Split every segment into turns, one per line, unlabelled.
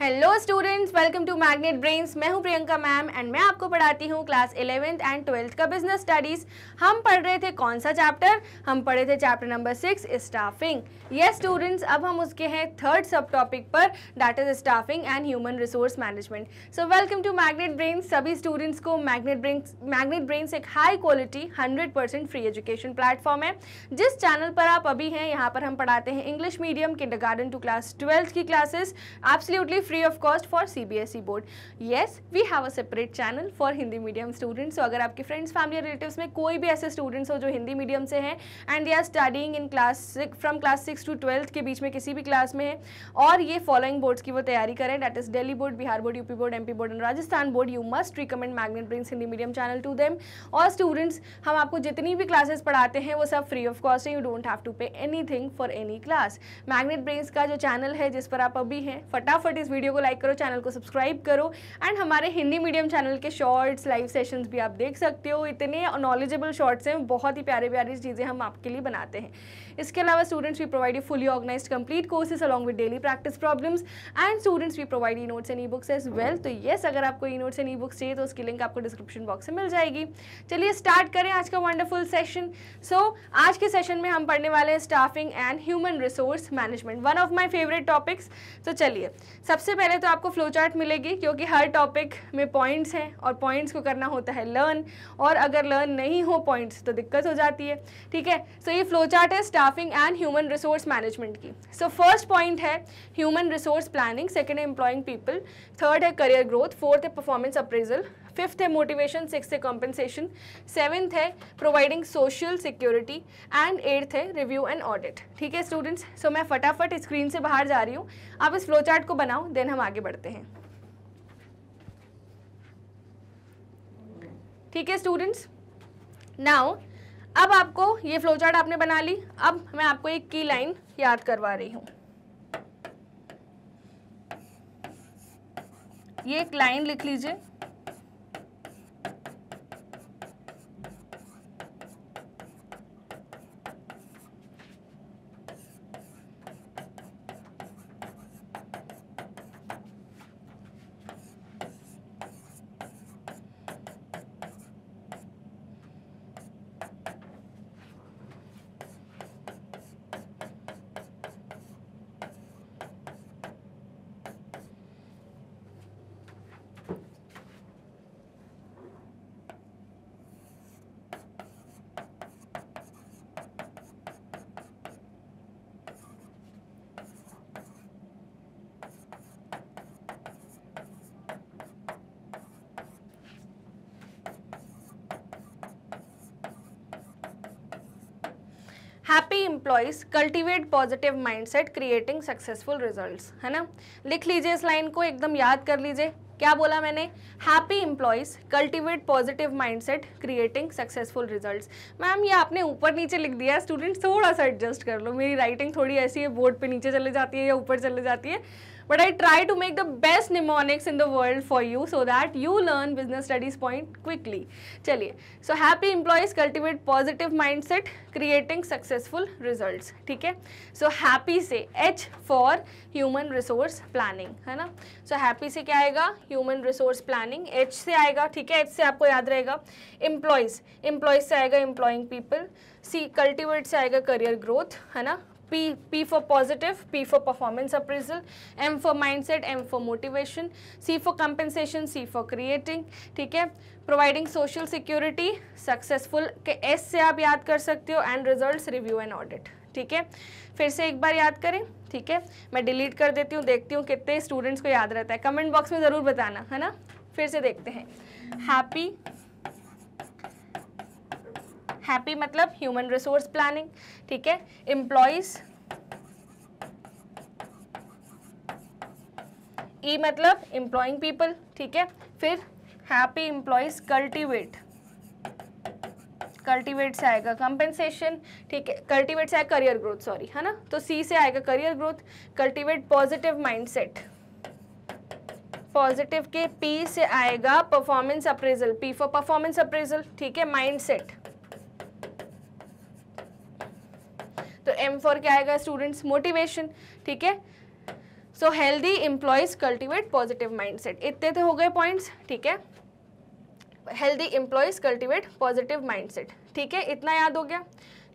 Hello students welcome to Magnet Brains मैं हूं Priyanka ma'am and मैं आपको पढ़ाती हूं क्लास इलेवेंथ एंड ट्वेल्थ का बिजनेस स्टडीज हम पढ़ रहे थे कौन सा चैप्टर हम पढ़े थे chapter number six staffing yes students अब हम उसके हैं थर्ड सब टॉपिक पर that is staffing and human resource management so welcome to Magnet Brains सभी स्टूडेंट्स को मैग्नेट ब्रेन्स मैग्नेट ब्रेन्स एक high quality hundred percent free education platform है जिस चैनल पर आप अभी हैं यहाँ पर हम पढ़ाते हैं English medium kinder to class twelfth की classes absolutely free of cost for C B S E board yes we have a separate channel for Hindi medium students so अगर आपके फ्रेंड्स फैमिली रिलेटिव में कोई भी ऐसे स्टूडेंट्स हो जो Hindi medium से हैं and they are studying in class from class six to twelfth के बीच में किसी भी क्लास में है और ये फॉलोइंग बोर्ड्स की वो तैयारी करें that is Delhi board Bihar board UP board M P board and Rajasthan board you must recommend Magnet Brains Hindi medium channel to them और स्टूडेंट्स हम आपको जितनी भी क्लासेस पढ़ाते हैं वो सब फ्री ऑफ कॉस्ट है you don't have to pay anything for any class Magnet Brains का जो चैनल है जिस पर आप अभी हैं फटाफट इस वीडियो वीडियो को लाइक करो चैनल को सब्सक्राइब करो एंड हमारे हिंदी मीडियम चैनल के शॉर्ट्स लाइव सेशंस भी आप देख सकते हो इतने नॉलेजेबल शॉर्ट्स हैं बहुत ही प्यारे प्यारी चीज़ें हम आपके लिए बनाते हैं इसके अलावा students we provide you fully organise complete courses along with daily practice problems and students we provide e notes and E books as well तो येस अगर आपको e notes and E books चाहिए तो उसकी लिंक आपको description box में मिल जाएगी चलिए स्टार्ट करें आज का वंडरफुल सेशन सो आज के सेशन में हम पढ़ने वाले हैं staffing and human resource management one of my favourite topics तो चलिए सबसे सबसे पहले तो आपको फ्लो चार्ट मिलेगी क्योंकि हर टॉपिक में पॉइंट्स हैं और पॉइंट्स को करना होता है लर्न और अगर लर्न नहीं हो पॉइंट्स तो दिक्कत हो जाती है ठीक है सो ये फ्लो चार्ट है staffing and human resource management की सो फर्स्ट पॉइंट है ह्यूमन रिसोर्स प्लानिंग सेकेंड है एम्प्लॉइंग पीपल थर्ड है करियर ग्रोथ फोर्थ है परफॉर्मेंस अप्रेजल फिफ्थ है मोटिवेशन सिक्स है कॉम्पेंसेशन सेवन्थ है providing social security and eighth है रिव्यू एंड ऑडिट ठीक है स्टूडेंट्स सो मैं फटाफट स्क्रीन से बाहर जा रही हूँ आप इस फ्लो चार्ट को बनाओ देन हम आगे बढ़ते हैं ठीक है स्टूडेंट्स नाउ अब आपको ये फ्लो चार्ट आपने बना ली अब मैं आपको एक की लाइन याद करवा रही हूँ ये एक लाइन लिख लीजिए happy employees cultivate positive mindset creating successful results है ना लिख लीजिए इस लाइन को एकदम याद कर लीजिए क्या बोला मैंने happy employees cultivate positive mindset creating successful results ma'am ये आपने ऊपर नीचे लिख दिया स्टूडेंट्स थोड़ा सा एडजस्ट कर लो मेरी राइटिंग थोड़ी ऐसी है बोर्ड पे नीचे चले जाती है या ऊपर चले जाती है but I try to make the best mnemonics in the world for you so that you learn business studies point quickly चलिए so happy employees cultivate positive mind set creating successful result ठीक है so happy से H for human resource planning है ना सो so happy से क्या आएगा human resource planning H से आएगा ठीक है एच से आपको याद रहेगा इंप्लॉयज इंप्लॉयज से आएगा इंप्लॉइंग पीपल सी कल्टिवेट से आएगा करियर ग्रोथ है ना P, P for positive, P for performance appraisal, M for mindset, M for motivation, C for compensation, C for creating, ठीक है प्रोवाइडिंग सोशल सिक्योरिटी सक्सेसफुल के S से आप याद कर सकते हो and results review and audit ठीक है फिर से एक बार याद करें ठीक है मैं डिलीट कर देती हूँ देखती हूँ कितने स्टूडेंट्स को याद रहता है कमेंट बॉक्स में ज़रूर बताना है ना फिर से देखते हैं हैप्पी हैप्पी मतलब ह्यूमन रिसोर्स प्लानिंग ठीक है एम्प्लॉयज़ ई e मतलब एम्प्लॉइंग पीपल ठीक है फिर हैप्पी एम्प्लॉयज़ कल्टिवेट कल्टिवेट से आएगा कंपेंसेशन ठीक है कल्टिवेट से आएगा करियर ग्रोथ सॉरी है ना तो सी से आएगा career growth cultivate positive mindset positive के पी से आएगा performance appraisal P for performance appraisal ठीक है माइंडसेट तो एम फॉर क्या आएगा स्टूडेंट्स मोटिवेशन ठीक है so healthy employees cultivate positive set इतने तो हो गए पॉइंट्स ठीक है healthy employees cultivate positive mindset ठीक है इतना याद हो गया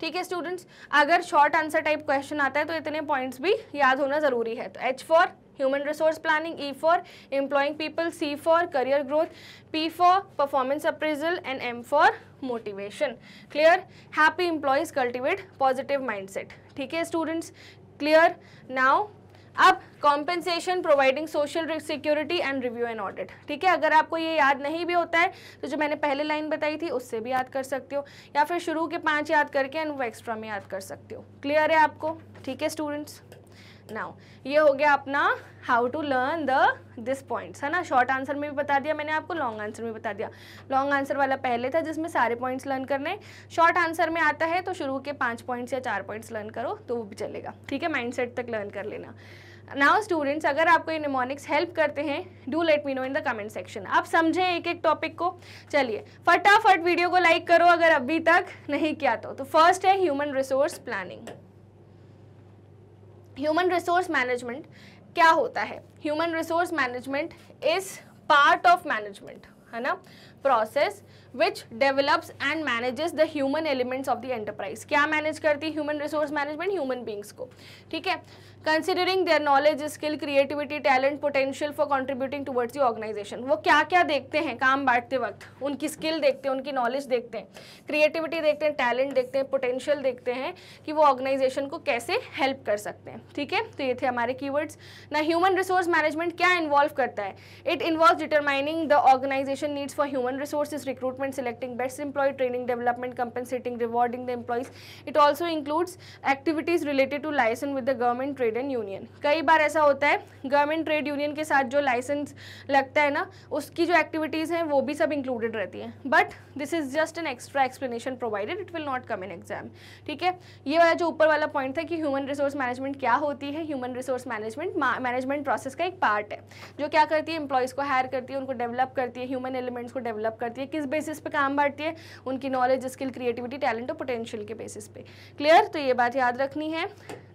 ठीक है स्टूडेंट्स अगर शॉर्ट आंसर टाइप क्वेश्चन आता है तो इतने पॉइंट्स भी याद होना ज़रूरी है तो H for human resource planning E for employing people C for career growth P for performance appraisal and M for motivation clear happy employees cultivate positive mind set ठीक है स्टूडेंट्स क्लियर नाउ अब compensation providing social security and review and audit ठीक है अगर आपको ये याद नहीं भी होता है तो जो मैंने पहले लाइन बताई थी उससे भी याद कर सकते हो या फिर शुरू के पांच याद करके एंड वो एक्स्ट्रा में याद कर सकते हो क्लियर है आपको ठीक है स्टूडेंट्स नाउ ये हो गया अपना how to learn the this points है ना शॉर्ट आंसर में भी बता दिया मैंने आपको लॉन्ग आंसर में बता दिया लॉन्ग आंसर वाला पहले था जिसमें सारे पॉइंट्स लर्न करने शॉर्ट आंसर में आता है तो शुरू के पाँच पॉइंट्स या चार पॉइंट्स लर्न करो तो वो भी चलेगा ठीक है माइंड तक लर्न कर लेना नाउ स्टूडेंट्स अगर आपको ये निमोनिक्स हेल्प करते हैं do let me know in the comment section आप समझें एक एक टॉपिक को चलिए फटाफट वीडियो को लाइक करो अगर अभी तक नहीं किया तो फर्स्ट तो है human resource planning human resource management क्या होता है human resource management is part of management है ना process which develops and manages the human elements of the enterprise क्या मैनेज करती है human resource management human beings को ठीक है considering their knowledge skill creativity talent potential for contributing towards you organisation वो क्या क्या देखते हैं काम बांटते वक्त उनकी स्किल देखते हैं उनकी नॉलेज देखते हैं क्रिएटिविटी देखते हैं टैलेंट देखते हैं पोटेंशियल देखते हैं कि वो ऑर्गेनाइजेशन को कैसे हेल्प कर सकते हैं ठीक है तो ये थे हमारे की वर्ड्स ना ह्यूमन रिसोर्स मैनेजमेंट क्या इन्वॉल्व करता है it involve determining the organisation needs for human resources recruitment selecting best employ training development compensating rewarding the employees it also includes activities related to licences with the government trade trade and union कई बार ऐसा होता है government trade union के साथ जो licence लगता है ना उसकी जो एक्टिविटीज़ हैं वो भी सब इंक्लूडेड रहती हैं but this is just an extra explanation provided it will not come in exam ठीक है ये वाला जो ऊपर वाला पॉइंट था कि ह्यूमन रिसोर्स मैनेजमेंट क्या होती है human resource management management process का एक पार्ट है जो क्या करती है इंप्लॉयज़ को हायर करती है उनको डेवलप करती है ह्यूमन एलिमेंट्स को डेवलप करती है किस बेसिस पर काम बांटती है उनकी नॉलेज स्किल क्रिएटिविटी टैलेंट और पोटेंशियल के बेसिस पे क्लियर तो ये बात याद रखनी है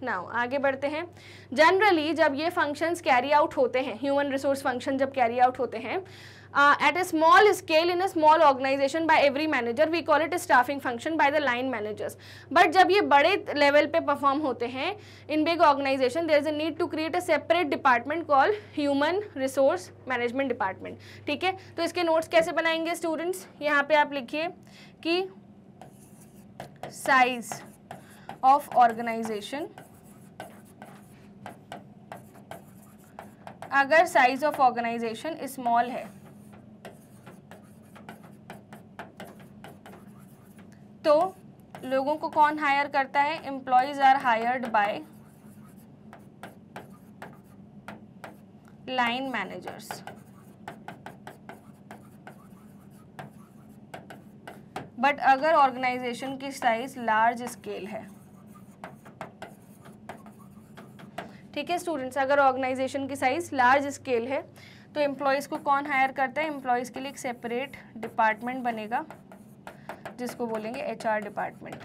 नाउ आगे बढ़ते हैं जनरली जब ये फंक्शंस कैरी आउट होते हैं ह्यूमन रिसोर्स फंक्शन जब कैरी आउट होते हैं at a small scale in a small organisation by every manager we call it staffing function by the line managers but जब ये बड़े लेवल पे परफॉर्म होते हैं in big organisation there is a need to create a separate department call human resource management department ठीक है तो इसके नोट्स कैसे बनाएंगे स्टूडेंट्स यहाँ पे आप लिखिए कि साइज ऑफ ऑर्गेनाइजेशन अगर साइज ऑफ ऑर्गेनाइजेशन स्मॉल है तो लोगों को कौन हायर करता है employees are hired by line managers but अगर ऑर्गेनाइजेशन की साइज लार्ज स्केल है ठीक है स्टूडेंट्स अगर ऑर्गेनाइजेशन की साइज लार्ज स्केल है तो एम्प्लॉयज़ को कौन हायर करता है एम्प्लॉयज़ के लिए एक सेपरेट डिपार्टमेंट बनेगा जिसको बोलेंगे एचआर डिपार्टमेंट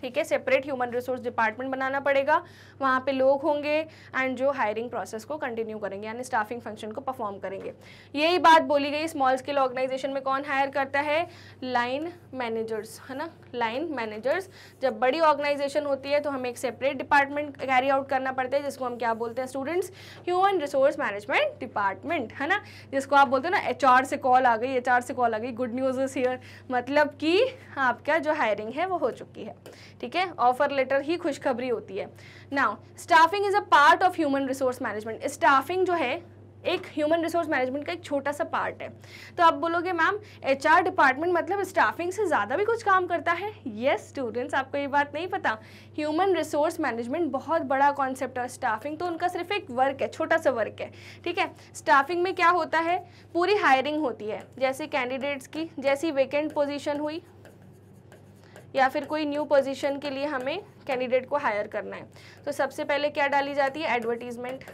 ठीक है सेपरेट ह्यूमन रिसोर्स डिपार्टमेंट बनाना पड़ेगा वहाँ पे लोग होंगे एंड जो हायरिंग प्रोसेस को कंटिन्यू करेंगे यानी स्टाफिंग फंक्शन को परफॉर्म करेंगे यही बात बोली गई स्मॉल स्केल ऑर्गेनाइजेशन में कौन हायर करता है लाइन मैनेजर्स है ना लाइन मैनेजर्स जब बड़ी ऑर्गेनाइजेशन होती है तो हमें एक सेपरेट डिपार्टमेंट कैरी आउट करना पड़ता है जिसको हम क्या बोलते हैं students human resource management department है ना जिसको आप बोलते हो ना एच से कॉल आ गई एच से कॉल आ गई गुड न्यूज़ इज हियर मतलब कि आपका जो हायरिंग है वो हो चुकी है ठीक है ऑफर लेटर ही खुशखबरी होती है now staffing is a part of human resource management staffing जो है एक ह्यूमन रिसोर्स मैनेजमेंट का एक छोटा सा पार्ट है तो आप बोलोगे मैम एचआर डिपार्टमेंट मतलब स्टाफिंग से ज़्यादा भी कुछ काम करता है यस yes, स्टूडेंट्स आपको ये बात नहीं पता ह्यूमन रिसोर्स मैनेजमेंट बहुत बड़ा कॉन्सेप्ट है स्टाफिंग तो उनका सिर्फ एक वर्क है छोटा सा वर्क है ठीक है स्टाफिंग में क्या होता है पूरी हायरिंग होती है जैसे कैंडिडेट्स की जैसी वेकेंट पोजिशन हुई या फिर कोई न्यू पोजीशन के लिए हमें कैंडिडेट को हायर करना है तो सबसे पहले क्या डाली जाती है एडवर्टीजमेंट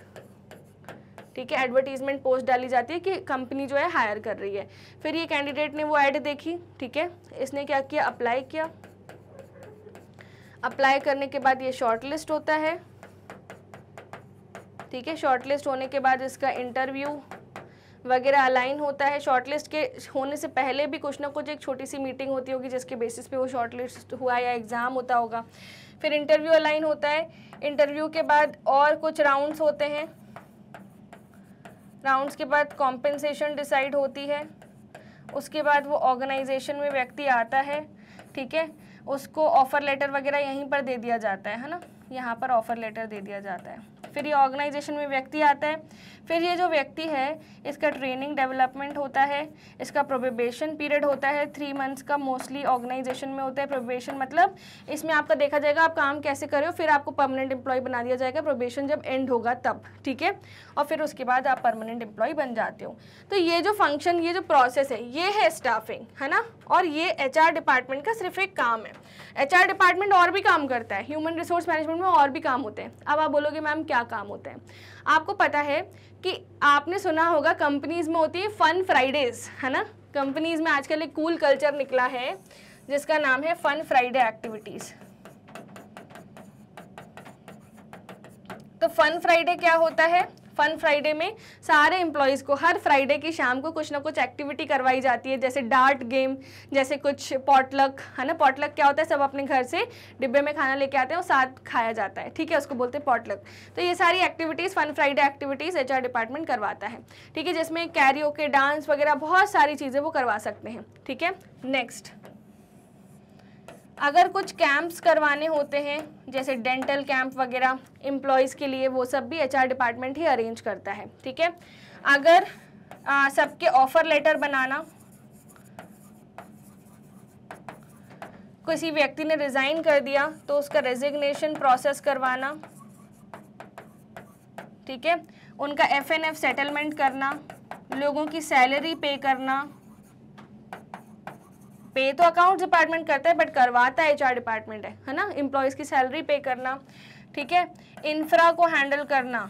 ठीक है एडवर्टीजमेंट पोस्ट डाली जाती है कि कंपनी जो है हायर कर रही है फिर ये कैंडिडेट ने वो ऐड देखी ठीक है इसने क्या किया अप्लाई किया अप्लाई करने के बाद ये शॉर्टलिस्ट होता है ठीक है शॉर्टलिस्ट होने के बाद इसका इंटरव्यू वगैरह अलाइन होता है शॉर्टलिस्ट के होने से पहले भी कुछ ना कुछ एक छोटी सी मीटिंग होती होगी जिसके बेसिस पे वो शॉर्टलिस्ट हुआ या एग्ज़ाम होता होगा फिर इंटरव्यू अलाइन होता है इंटरव्यू के बाद और कुछ राउंड्स होते हैं राउंड्स के बाद कॉम्पेंसेशन डिसाइड होती है उसके बाद वो ऑर्गेनाइजेशन में व्यक्ति आता है ठीक है उसको ऑफ़र लेटर वगैरह यहीं पर दे दिया जाता है है ना यहाँ पर ऑफ़र लेटर दे दिया जाता है फिर ये ऑर्गेनाइजेशन में व्यक्ति आता है फिर ये जो व्यक्ति है इसका ट्रेनिंग डेवलपमेंट होता है इसका प्रोबेशन पीरियड होता है थ्री मंथ्स का मोस्टली ऑर्गेनाइजेशन में होता है प्रोबेशन मतलब इसमें आपका देखा जाएगा आप काम कैसे करें हो फिर आपको परमानेंट एम्प्लॉय बना दिया जाएगा प्रोबेशन जब एंड होगा तब ठीक है और फिर उसके बाद आप परमानेंट एम्प्लॉय बन जाते हो तो ये जो फंक्शन ये जो प्रोसेस है ये है स्टाफिंग है ना और ये एच डिपार्टमेंट का सिर्फ एक काम है एच डिपार्टमेंट और भी काम करता है ह्यूमन रिसोर्स मैनेजमेंट में और भी काम होते हैं अब आप बोलोगे मैम क्या काम होता है आपको पता है कि आपने सुना होगा कंपनीज में होती है फन फ्राइडेज है ना कंपनीज में आजकल एक कूल कल्चर निकला है जिसका नाम है फन फ्राइडे एक्टिविटीज़ तो फन फ्राइडे क्या होता है फन फ्राइडे में सारे एम्प्लॉयज़ को हर फ्राइडे की शाम को कुछ ना कुछ एक्टिविटी करवाई जाती है जैसे डार्ट गेम जैसे कुछ पॉटलक है ना पॉटलक क्या होता है सब अपने घर से डिब्बे में खाना लेके आते हैं और साथ खाया जाता है ठीक है उसको बोलते हैं पॉटलक तो ये सारी activities fun Friday activities H department करवाता है ठीक है जिसमें कैरियो के डांस वगैरह बहुत सारी चीज़ें वो करवा सकते हैं ठीक है नेक्स्ट अगर कुछ कैंप्स करवाने होते हैं जैसे डेंटल कैंप वगैरह एम्प्लॉयज़ के लिए वो सब भी एच डिपार्टमेंट ही अरेंज करता है ठीक है अगर सबके ऑफ़र लेटर बनाना किसी व्यक्ति ने रिज़ाइन कर दिया तो उसका रेजिग्नेशन प्रोसेस करवाना ठीक है उनका एफ एन एफ सेटलमेंट करना लोगों की सैलरी पे करना पे तो अकाउंट डिपार्टमेंट करता है बट करवाता एच डिपार्टमेंट है है ना इम्प्लॉयज़ की सैलरी पे करना ठीक है इंफ्रा को हैंडल करना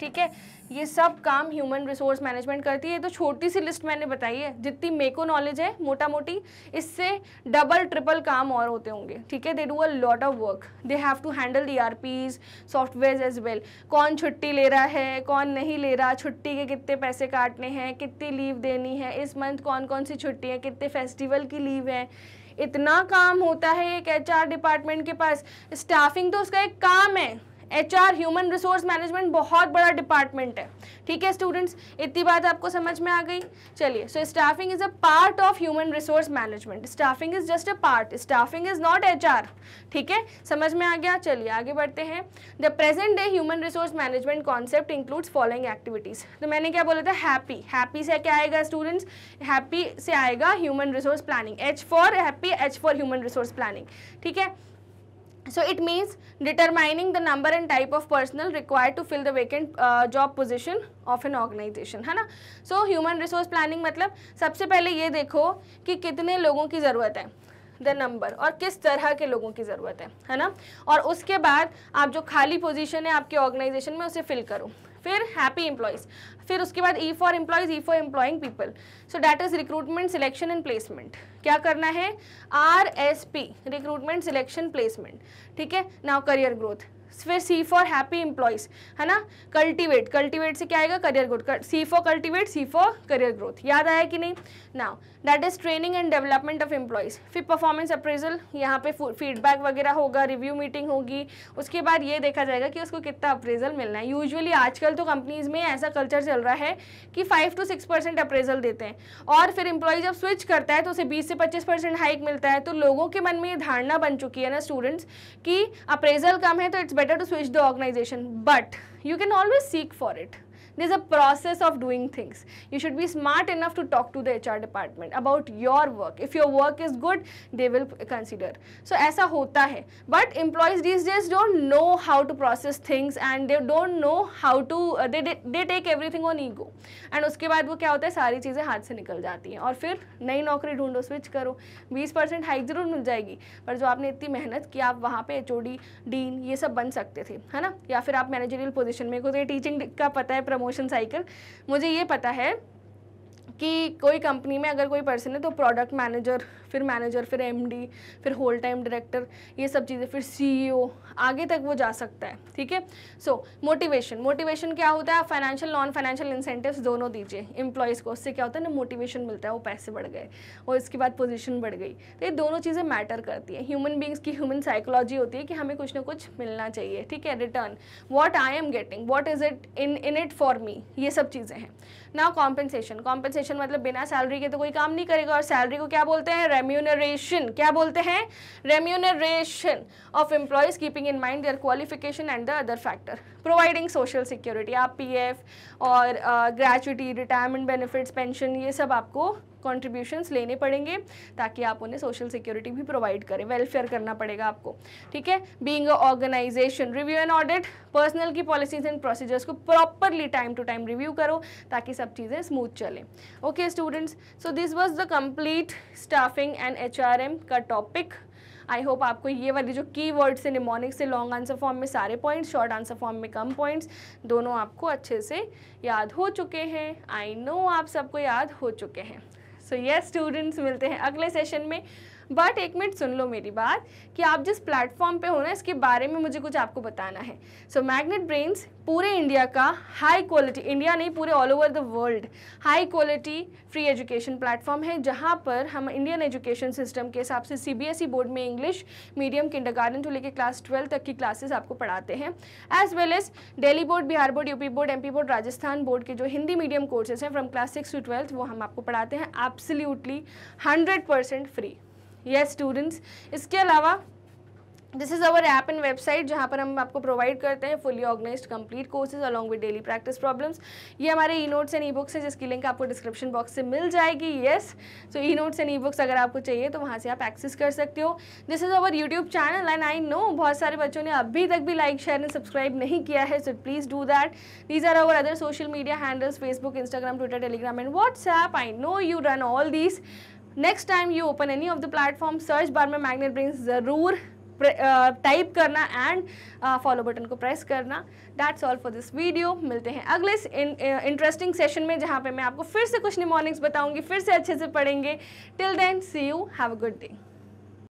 ठीक है ये सब काम ह्यूमन रिसोर्स मैनेजमेंट करती है तो छोटी सी लिस्ट मैंने बताई है जितनी मेको नॉलेज है मोटा मोटी इससे डबल ट्रिपल काम और होते होंगे ठीक है they do a lot of work they have to handle the R Ps software as well कौन छुट्टी ले रहा है कौन नहीं ले रहा छुट्टी के कितने पैसे काटने हैं कितनी लीव देनी है इस मंथ कौन कौन सी छुट्टी है कितने फेस्टिवल की लीव है इतना काम होता है एक एच डिपार्टमेंट के पास स्टाफिंग तो उसका एक काम है आर ह्यूमन रिसोर्स मैनेजमेंट बहुत बड़ा डिपार्टमेंट है ठीक है स्टूडेंट्स इतनी बात आपको समझ में आ गई चलिए so staffing is a part of human resource management staffing is just a part staffing is not H ठीक है समझ में आ गया चलिए आगे बढ़ते हैं the present day human resource management concept includes following activities तो मैंने क्या बोला था हैप्पी हैप्पी से क्या आएगा स्टूडेंट्स हैप्पी से आएगा human resource planning H for happy H for human resource planning ठीक है so it means determining the number and type of personnel required to fill the vacant uh, job position of an organization hai na so human resource planning matlab sabse pehle ye dekho ki kitne logon ki zarurat hai the number और किस तरह के लोगों की ज़रूरत है है ना और उसके बाद आप जो खाली पोजीशन है आपके ऑर्गेनाइजेशन में उसे फिल करो फिर हैप्पी एम्प्लॉयज़ फिर उसके बाद E for employees E for employing people so that is recruitment selection and placement क्या करना है R S P recruitment selection placement ठीक है नाउ करियर ग्रोथ फिर सी फॉर हैप्पी एम्प्लॉयज़ है ना कल्टीवेट कल्टीवेट से क्या आएगा career growth C for cultivate C for career growth याद आया कि नहीं now that is training and development of employees फिर परफॉर्मेंस अप्रेजल यहाँ पे फीडबैक वगैरह होगा रिव्यू मीटिंग होगी उसके बाद ये देखा जाएगा कि उसको कितना अप्रेजल मिलना है यूजअली आजकल तो कंपनीज में ऐसा कल्चर चल रहा है कि five to six percent appraisal देते हैं और फिर इंप्लॉयज जब स्विच करता है तो उसे बीस से पच्चीस परसेंट हाइक मिलता है तो लोगों के मन में ये धारणा बन चुकी है ना स्टूडेंट्स कि अप्रेजल कम है तो it's better to switch the organization but you can always seek for it there's a process of doing things. You should be smart enough to talk to the HR department about your work. If your work is good, they will consider. So ऐसा होता है. But employees these days don't know how to process things and they don't know how to uh, they, they they take everything on ego. And उसके बाद वो क्या होता है सारी चीज़ें हाथ से निकल जाती हैं और फिर नई नौकरी ढूंढो स्विच करो 20 परसेंट हाइक जरूर मिल जाएगी पर जो आपने इतनी मेहनत की आप वहाँ पे एच डीन ये सब बन सकते थे है ना या फिर आप मैनेजरियल पोजीशन में को टीचिंग का पता है प्रमोशन प्रमोशन साइकिल मुझे ये पता है कि कोई कंपनी में अगर कोई पर्सन है तो प्रोडक्ट मैनेजर फिर मैनेजर फिर एमडी फिर होल टाइम डायरेक्टर ये सब चीज़ें फिर सीईओ आगे तक वो जा सकता है ठीक है सो मोटिवेशन मोटिवेशन क्या होता है फाइनेंशियल नॉन फाइनेंशियल इंसेंटिव दोनों दीजिए एम्प्लॉयज़ को उससे क्या होता है ना मोटिवेशन मिलता है वो पैसे बढ़ गए और इसके बाद पोजिशन बढ़ गई तो ये दोनों चीज़ें मैटर करती है ह्यूमन बींग्स की ह्यूमन साइकोलॉजी होती है कि हमें कुछ ना कुछ मिलना चाहिए ठीक है return what I am getting what is it in in it for me ये सब चीज़ें हैं ना कॉम्पेंसेशन कॉम्पेंसेशन मतलब बिना सैलरी के तो कोई काम नहीं करेगा और सैलरी को क्या बोलते हैं रेम्यूनरेशन क्या बोलते हैं remuneration of employees keeping keeping in mind their qualification and the other factor providing social security आप पी एफ और ग्रेचुटी रिटायरमेंट बेनिफिट्स पेंशन ये सब आपको कॉन्ट्रीब्यूशंस लेने पड़ेंगे ताकि आप उन्हें सोशल सिक्योरिटी भी प्रोवाइड करें वेलफेयर करना पड़ेगा आपको ठीक है being a organisation review and audit personal की पॉलिसीज एंड प्रोसीजर्स को properly time to time review करो ताकि सब चीज़ें स्मूथ चलें okay students so this was the complete staffing and H का टॉपिक आई होप आपको ये वाली जो की वर्ड्स है निमोनिक से लॉन्ग आंसर फॉर्म में सारे पॉइंट्स शॉर्ट आंसर फॉर्म में कम पॉइंट्स दोनों आपको अच्छे से याद हो चुके हैं आई नो आप सबको याद हो चुके हैं सो यस स्टूडेंट्स मिलते हैं अगले सेशन में बट एक मिनट सुन लो मेरी बात कि आप जिस प्लेटफॉर्म पे हो ना इसके बारे में मुझे कुछ आपको बताना है सो मैग्नेट ब्रेन्स पूरे इंडिया का हाई क्वालिटी इंडिया नहीं पूरे all over the world high quality free education platform है जहाँ पर हम इंडियन एजुकेशन सिस्टम के हिसाब से सी बोर्ड e में इंग्लिश मीडियम किंडरगार्टन टू लेकर क्लास ट्वेल्व तक की क्लासेस आपको पढ़ाते हैं as well as Delhi board Bihar board UP board MP board Rajasthan board के जो हिंदी मीडियम कोर्सेज हैं from class six to twelfth वो हम आपको पढ़ाते हैं absolutely hundred percent free yes students इसके अलावा this is our app and website जहाँ पर हम आपको प्रोवाइड करते हैं fully organise complete courses along with daily practice problems ये हमारे E notes and E books है जिसकी लिंक आपको डिस्क्रिप्शन बॉक्स से मिल जाएगी yes so E notes and E books अगर आपको चाहिए तो वहाँ से आप एक्सेस कर सकते हो this is our YouTube channel and I know बहुत सारे बच्चों ने अभी तक भी लाइक शेयर एंड सब्सक्राइब नहीं किया है so please do that these are our other social media handles Facebook Instagram Twitter Telegram and WhatsApp I know you run all these next time you open any of the platform search bar में Magnet Brain ज़रूर type करना and follow button को press करना that's all for this video मिलते हैं अगले interesting session में जहाँ पे मैं आपको फिर से कुछ निमोनिक्स बताऊंगी फिर से अच्छे से पढ़ेंगे till then see you have a good day